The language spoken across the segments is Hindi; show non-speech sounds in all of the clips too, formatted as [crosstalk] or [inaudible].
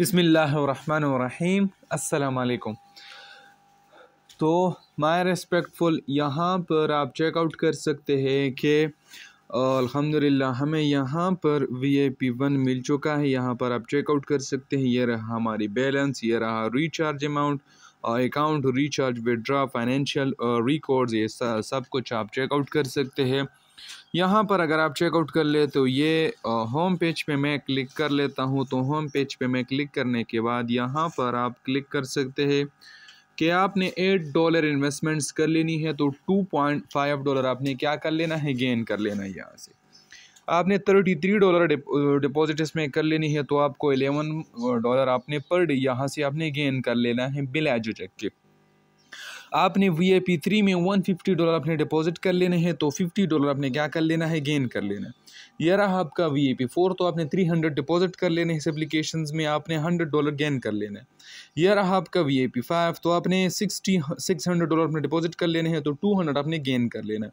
बसमीम् अल्लाम तो माय रेस्पेक्टफुल यहाँ पर आप चेकआउट कर सकते हैं कि अल्हम्दुलिल्लाह हमें यहाँ पर वी ए पी वन मिल चुका है यहाँ पर आप चेकआउट कर सकते हैं ये रहा हमारी बैलेंस ये रहा recharge amount account recharge withdraw financial records ये सब कुछ आप चेकआउट कर सकते हैं यहाँ पर अगर आप चेकआउट कर ले तो ये होम पेज पे मैं क्लिक कर लेता हूँ तो होम पेज पे मैं क्लिक करने के बाद यहाँ पर आप क्लिक कर सकते हैं कि आपने एट डॉलर इन्वेस्टमेंट्स कर लेनी है तो टू पॉइंट फाइव डॉलर आपने क्या कर लेना है गेन कर लेना है यहाँ से आपने थर्टी थ्री डॉलर डिपॉजिट इसमें कर लेनी है तो आपको एलेवन डॉलर आपने पर डे यहाँ से आपने गेन कर लेना है बिल चेक के आपने वी आई पी थ्री में वन फिफ्टी डॉलर अपने डिपॉजिट कर लेने हैं तो फिफ्टी डॉलर आपने क्या कर लेना है गेन कर लेना है यह रहा आपका वी आई पी फोर तो आपने थ्री हंड्रेड डिपॉजिट कर लेने इस एप्लीकेशन में आपने हंड्रेड डॉलर गेन कर लेना है यह रहा आपका वी आई पी फाइव तो आपने सिक्सटी सिक्स हंड्रेड डॉलर अपने डिपॉजिट कर लेने हैं तो टू हंड्रेड आपने गेन कर लेना है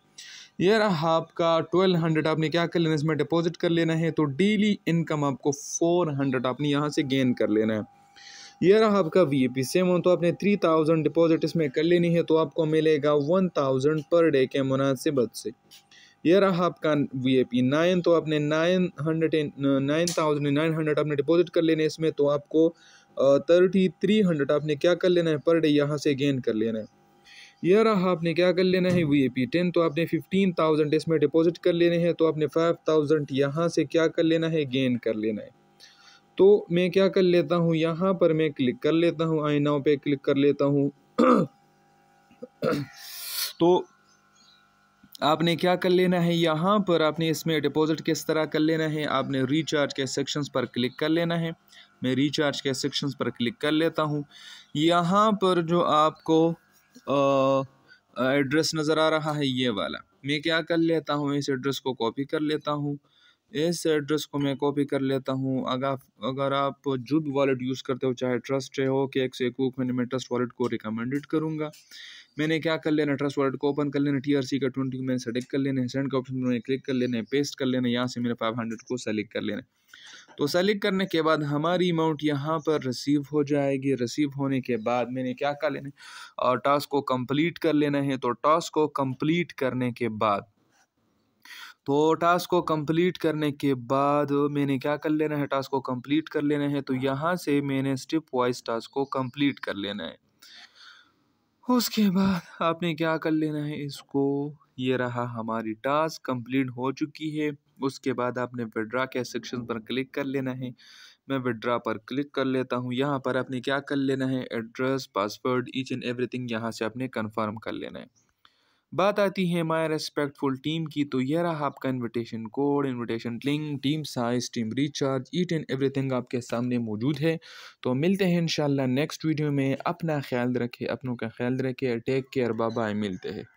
ये रहा आपका ट्वेल्व तो हंड्रेड तो तो आपने क्या कर लेना है इसमें डिपॉजिट कर लेना है तो डेली इनकम आपको फोर हंड्रेड आपने यहाँ से गेन कर लेना है ये रहा आपका वी ए पी सेम तो आपने थ्री थाउजेंड डिपॉजिट इसमें कर लेनी है तो आपको मिलेगा वन थाउजेंड पर डे के मुनासिबत से ये रहा आपका वी ए पी नाइन तो आपने nine hundred and nine thousand nine hundred आपने डिपॉजिट कर लेने इसमें तो आपको थर्टी थ्री हंड्रेड आपने क्या कर लेना है पर डे यहाँ से गेन कर लेना है यह रहा आपने क्या कर लेना है वी ए पी टेन तो आपने फिफ्टीन थाउजेंड इसमें डिपॉजिट कर लेने हैं तो आपने फाइव थाउजेंड यहाँ से क्या कर लेना है गेन कर लेना है तो मैं क्या कर लेता हूँ यहाँ पर मैं क्लिक कर लेता हूँ आईनाओं पे क्लिक कर लेता हूँ [clears throat] तो आपने क्या कर लेना है यहाँ पर आपने इसमें डिपॉजिट किस तरह कर लेना है आपने रिचार्ज के सेक्शंस पर क्लिक कर लेना है मैं रिचार्ज के सेक्शंस पर क्लिक कर लेता हूँ यहाँ पर जो आपको एड्रेस नज़र आ रहा है ये वाला मैं क्या कर लेता हूँ इस एड्रेस को कॉपी कर लेता हूँ इस एड्रेस को मैं कॉपी कर लेता हूँ अगर अगर आप जुब वॉलेट यूज़ करते हो चाहे ट्रस्ट हो कि एक से एक मैंने मैं ट्रस्ट वॉलेट को रिकमेंडेड करूँगा मैंने क्या कर लेना ट्रस्ट वॉलेट को ओपन कर लेना टीआरसी का ट्वेंटी मैंने सेलेक्ट कर लेना सेंड का ऑप्शन मैंने क्लिक कर लेना है पेस्ट कर लेना यहाँ से मेरे फाइव हंड्रेड को सेलेक्ट कर लेना तो सेलेक्ट करने के बाद हमारी अमाउंट यहाँ पर रिसीव हो जाएगी रिसीव होने के बाद मैंने क्या कर लेना और टास्क को कंप्लीट कर लेना है तो टास्क को कंप्लीट करने के बाद तो टास्क को कंप्लीट करने के बाद मैंने क्या कर लेना है टास्क को कंप्लीट कर लेना है तो यहाँ से मैंने स्टेप वाइज टास्क को कंप्लीट कर लेना है उसके बाद आपने क्या कर लेना है इसको ये रहा हमारी टास्क कंप्लीट हो चुकी है उसके बाद आपने विड्रा के सेक्शन पर क्लिक कर लेना है मैं विड्रा पर क्लिक कर लेता हूँ यहाँ पर आपने क्या कर लेना है address password each and everything यहाँ से आपने कंफर्म कर लेना है बात आती है माई रेस्पेक्टफुल टीम की तो यह रहा आपका invitation code invitation link team size team recharge it and everything आपके सामने मौजूद है तो मिलते हैं इंशाल्लाह नेक्स्ट वीडियो में अपना ख्याल रखें अपनों का ख्याल रखें टेक केयर बाय मिलते हैं